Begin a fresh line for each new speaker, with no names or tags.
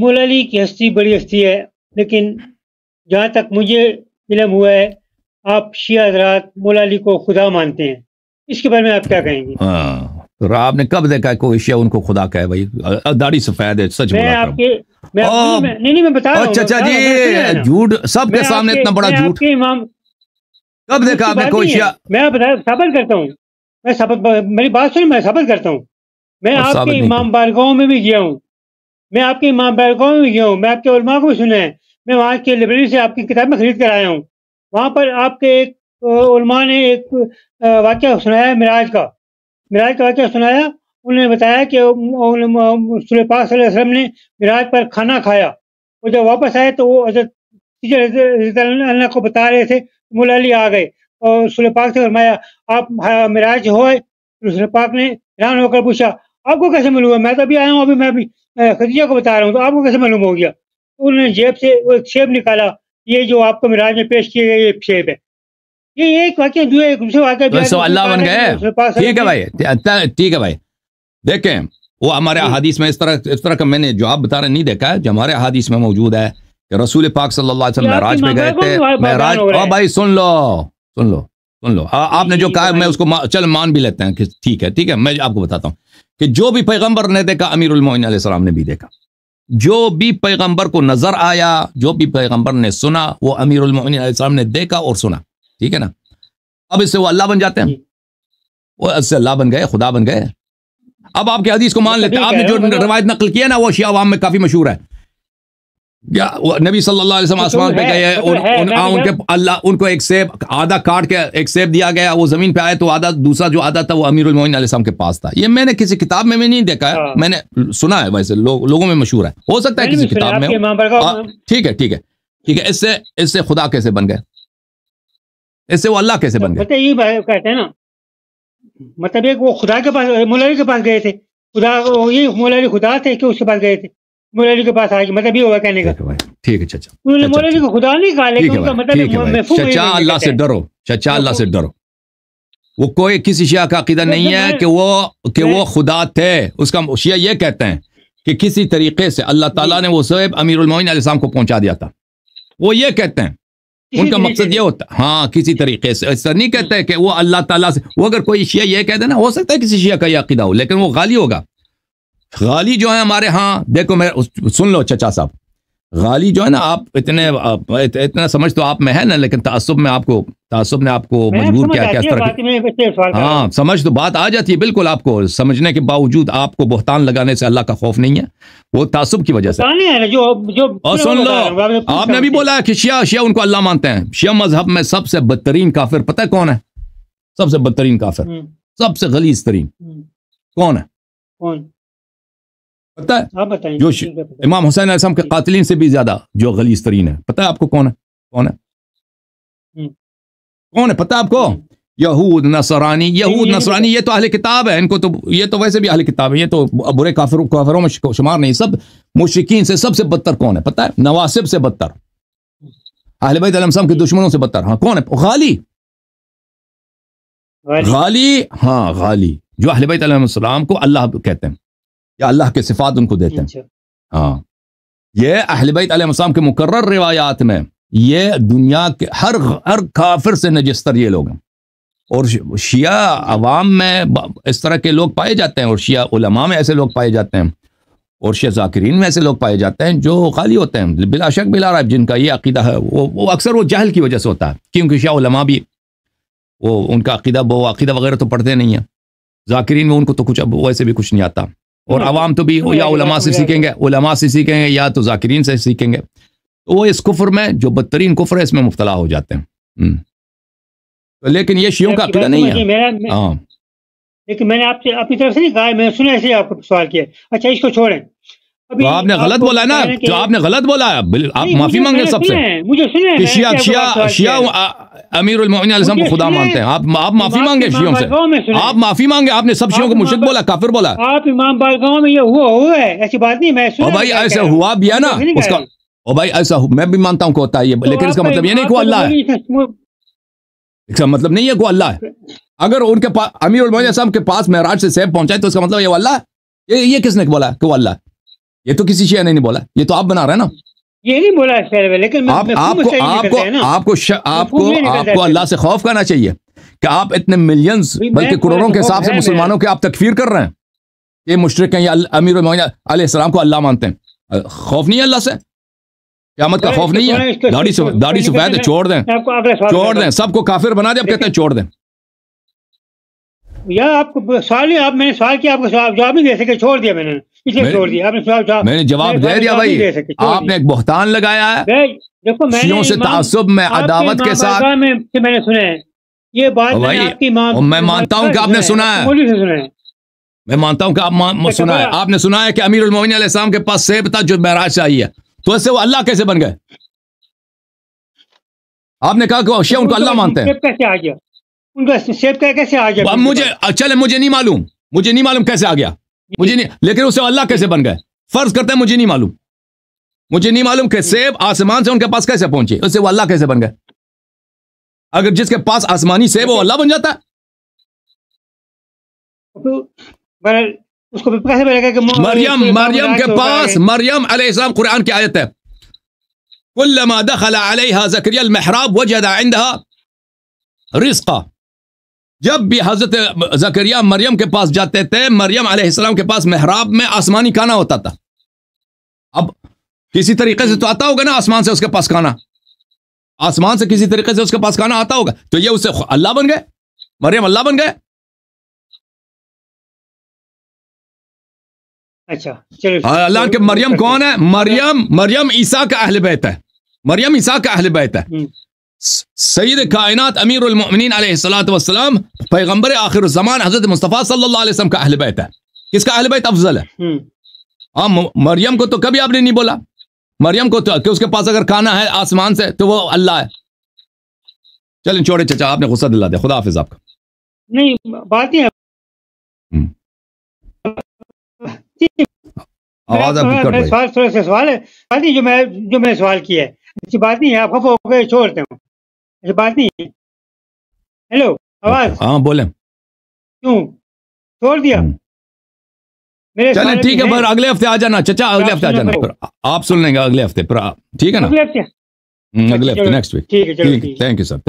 मोल अली की हस्ती बड़ी हस्ती है लेकिन जहाँ तक मुझे इलम हुआ है आप शिया हजरात मोल अली को खुदा मानते हैं इसके बारे में आप क्या कहेंगे
हाँ, तो आपने कब देखा है कोई शिया उनको खुदा कहे भाई दाढ़ी सफेद है सच मैं आपके
मैं आ, मैं, नहीं नहीं मैं बता अच्छा अच्छा जी
झूठ सबके सामने इतना बड़ा झूठ
इमाम कब देखा आपने कोई शिया मैं साबित करता हूँ मैं सबक मेरी बात सुनी मैं साबित करता हूँ मैं आपके इमाम बारगाह में भी गया हूँ मैं आपके माँ बैर को भी गया हूँ मैं आपके उलमा को भी सुना है मैं वहाँ के लाइब्रेरी से आपकी किताबें खरीद कर आया हूँ वहाँ पर आपके एक उलमा ने एक वाक्य सुनाया मिराज का मिराज का वाक्य सुनाया उन्होंने बताया कि पाक ने मिराज पर खाना खाया और जब वापस आए तो वो टीचर को बता रहे थे मुलाली आ गए और रसूल पाक से फरमाया आप हाँ, मिराज हो तो सुल पाक ने हैरान होकर पूछा आपको कैसे मिलूंगा मैं तो अभी आया हूँ अभी मैं भी खदीजा को बता रहा हूँ तो आपको कैसे मालूम हो गया तो उन्होंने जेब से वो एक शेप निकाला ये जो आपको मिराज में पेश किए गए ये शेप है ये एक वाक्य जो है दूसरे वाक्य अल्लाह बन गए ठीक है भाई
अच्छा, ठीक है भाई देखें वो हमारे अहादीस में इस तरह इस तरह का मैंने जवाब बता रहे नहीं देखा है जो हमारे अहादीस में मौजूद है कि रसूल पाक सल्लल्लाहु अलैहि वसल्लम महराज में गए थे महराज ओ भाई सुन लो सुन लो सुन लो आ, आपने जो कहा मैं उसको मा, चल मान भी लेते हैं कि ठीक है ठीक है मैं आपको बताता हूँ कि जो भी पैगंबर ने देखा अमीर सलाम ने भी देखा जो भी पैगंबर को नजर आया जो भी पैगंबर ने सुना वो अमीर सलाम ने देखा और सुना ठीक है ना अब इससे वो अल्लाह बन जाते हैं वो इससे अल्लाह बन गए खुदा बन गए अब आपके हदीस को मान तो लेते हैं आपने जो मतलब रवायत नकल किया ना वो शिया में काफी मशहूर है नबी सल्लल्लाहु अलैहि वसल्लम तो आसमान तो पे गए तो उन, उन, उनके अल्लाह उनको एक सेब आधा काट के एक सेब दिया गया वो जमीन पे आए तो आधा दूसरा जो आधा था वो अमीरुल मोमिन अलैहिस्सलाम के पास था ये मैंने किसी किताब में, भी नहीं देखा है हाँ। मैंने सुना है वैसे लो, लोगों में मशहूर है हो
सकता है किसी किताब में हाँ,
ठीक है ठीक है ठीक है इससे इससे खुदा कैसे बन गए
इससे वो अल्लाह कैसे बन गए कहते हैं ना मतलब एक वो खुदा के पास मौलवी के पास गए थे खुदा यही मौलवी खुदा थे कि उसके पास गए थे मुरारी के पास आ गया मतलब ये होगा कहने का ठीक है चाचा उन्होंने अच्छा, अच्छा। मुरारी को खुदा नहीं कहा लेकिन उनका मतलब मैं चाचा अल्लाह से डरो
चाचा अल्लाह से डरो वो कोई किसी शिया का अकीदा नहीं है कि वो कि वो खुदा थे उसका शिया ये कहते हैं कि किसी तरीके से अल्लाह ताला ने वो सोएब अमीर उलमोइन को पहुंचा दिया था वो ये कहते हैं उनका मकसद ये होता हाँ किसी तरीके से ऐसा नहीं कहते कि वो अल्लाह ताला से वो अगर कोई शिया ये कह देना हो सकता है किसी शिया का ये अकीदा हो लेकिन वो गाली होगा गाली जो है हमारे यहाँ देखो मैं सुन लो चचा साहब गाली जो है ना आप इतने इतना समझ तो आप में है ना लेकिन तासुब में आपको तासुब ने आपको मजबूर किया क्या
तरह हाँ
समझ तो बात आ जाती है बिल्कुल आपको समझने के बावजूद आपको बोहतान लगाने से अल्लाह का खौफ नहीं है वो तासुब की वजह से
और सुन लो आपने भी
बोला कि शिया शिया उनको अल्लाह मानते हैं शिया मजहब में सबसे बदतरीन काफिर पता है कौन है सबसे बदतरीन काफिर हम्म। सबसे गलीज तरीन हम्म। कौन है
पता है जो
इमाम हुसैन आसम के कातलीन से भी ज्यादा जो गलीस तरीन है पता है आपको कौन है कौन है हम्म। कौन है पता है आपको हम्म। यहूद नसरानी यहूद नसरानी ये तो अहले किताब है इनको तो ये तो वैसे भी अहले किताब है ये तो बुरे काफरों काफरों में शुमार नहीं सब मुशिकीन से सबसे बदतर कौन है पता है नवासिब से बदतर अहले बैत के दुश्मनों से बदतर हाँ कौन है गाली गाली हाँ गाली जो अहले बैत को अल्लाह कहते हैं या अल्लाह के सिफात उनको देते हैं हाँ ये अहलबैत के मुकर रिवायात में ये दुनिया के हर हर काफिर से नजस्तर ये लोग हैं और शिया अवाम में इस तरह के लोग पाए जाते हैं और शिया में ऐसे लोग पाए जाते हैं और शिया जाकिरीन में ऐसे लोग पाए जाते हैं जो खाली होते हैं बिला शक बिला जिनका ये अकीदा है वो वो अक्सर वो जहल की वजह से होता है क्योंकि शिया भी वो उनका अकीदा वो अकीदा वगैरह तो पढ़ते नहीं है जाकिरीन में उनको तो कुछ अब वैसे भी कुछ नहीं आता और हाँ। आवाम तो भी हो या उलमा से सीखेंगे उलमा से सीखेंगे या तो जाकिरीन से सीखेंगे तो वो इस कुफर में जो बदतरीन कुफर है इसमें मुबतला हो जाते हैं हम्म। तो लेकिन ये शियों का अकीदा नहीं है हाँ
लेकिन मैंने आपसे अपनी तरफ से नहीं कहा मैंने सुने ऐसे आपको सवाल किया अच्छा इसको छोड़ें
तो, तो आपने गलत बोला ना जो आपने गलत बोला आप माफी मांगे सबसे शिया शिया शिया अमीर आजम को खुदा मानते हैं आप आप तो माफी मांगे शियों से आप माफी मांगे आपने सब शियों को मुर्शिद बोला काफिर बोला
आप इमाम बालगांव में ये हुआ हुआ है ऐसी बात नहीं मैं भाई ऐसा हुआ भी है ना उसका
ओ भाई ऐसा मैं भी मानता हूँ को होता है ये तो लेकिन इसका मतलब ये नहीं को अल्लाह है
इसका
मतलब नहीं है को अल्लाह है अगर उनके पास अमीर साहब के पास महराज से सेब पहुंचाए तो इसका मतलब ये अल्लाह ये ये किसने बोला कि वो अल्लाह ये तो किसी शेयर ने नहीं बोला ये तो आप बना रहे हैं ना
ये नहीं बोला शेर में लेकिन आप, आपको आपको
आपको आपको आपको अल्लाह से खौफ करना चाहिए कि आप इतने मिलियंस बल्कि करोड़ों के हिसाब से मुसलमानों के आप तकफीर कर रहे हैं ये मुशरक हैं अमीर अलैहिस्सलाम को अल्लाह मानते हैं खौफ नहीं है अल्लाह से क्यामत का खौफ नहीं है दाढ़ी से दाढ़ी सफेद तो छोड़
दें छोड़ दें
सबको काफिर बना दे अब कहते हैं छोड़ दें
यार आपको सवाल नहीं आप मैंने सवाल किया आपको सवाल जवाब नहीं दे सके छोड़ दिया मैंने इसलिए छोड़ दिया आपने सवाल जवाब मैंने जवाब दे दिया भाई आपने
एक बहतान लगाया है
देखो मैंने से तासुब में अदावत के साथ में मैंने सुने ये बात भाई आपकी मैं मानता हूँ कि आपने सुना है
मैं मानता हूँ कि आप अच्छा, सुना है आपने सुना है कि अमीर उलमोमिन के पास सेब था जो महराज से आई है तो ऐसे वो अल्लाह कैसे बन गए आपने कहा कि उनको तो अल्लाह मानते हैं
कैसे आ गया उनका सेब कैसे आ गया मुझे
चले मुझे नहीं मालूम मुझे नहीं मालूम कैसे आ गया मुझे नहीं लेकिन उसे अल्लाह कैसे बन गए फर्ज करते हैं मुझे नहीं मालूम मुझे नहीं मालूम कि सेब आसमान से उनके पास कैसे पहुंचे उससे वो अल्लाह कैसे बन गए अगर जिसके पास आसमानी सेब वो अल्लाह बन जाता
तो है मरियम मरियम के तो पास
मरियम अलैहिस्सलाम कुरान की आयत है कुल्लमा दखला अलैहा जकरिया मेहराब वजदा इंदहा रिस्का जब भी हजरत जकरिया मरियम के पास जाते थे मरियम आसमाम के पास मेहराब में आसमानी खाना होता था अब किसी तरीके से तो आता होगा ना आसमान से उसके पास खाना आसमान से किसी तरीके से उसके
पास खाना आता होगा तो ये उसे अल्लाह बन गए मरियम अल्लाह बन गए अच्छा हाँ, अल्लाह के मरियम कौन है
मरियम मरियम ईसा का अहल बैत है मरियम ईसा का अहल बैत है हम्म। सईद कायनात अमीर वसलाम पैगम्बर आखिर जमान हजरत मुस्तफ़ा सल्लल्लाहु अलैहि का अहल है किसका अहल अफजल है हाँ मरियम को तो कभी आपने नहीं बोला मरियम को तो कि उसके पास अगर खाना है आसमान से तो वो अल्लाह है चलें छोड़े चचा आपने गुस्सा दिला दिया खुदा हाफिज आपका
नहीं बात है आवाज कट है सवाल है जो मैं जो मैं सवाल किया है अच्छी बात नहीं है आप हो गए छोड़ते हूँ रबानी हेलो आवाज हाँ बोले क्यों छोड़ दिया हम्म। चले ठीक है पर अगले हफ्ते आ जाना चाचा अगले हफ्ते आ जाना पर आप सुन लेंगे अगले हफ्ते पर ठीक है ना अगले हफ्ते हम्म, अगले हफ्ते नेक्स्ट वीक ठीक है थैंक यू सर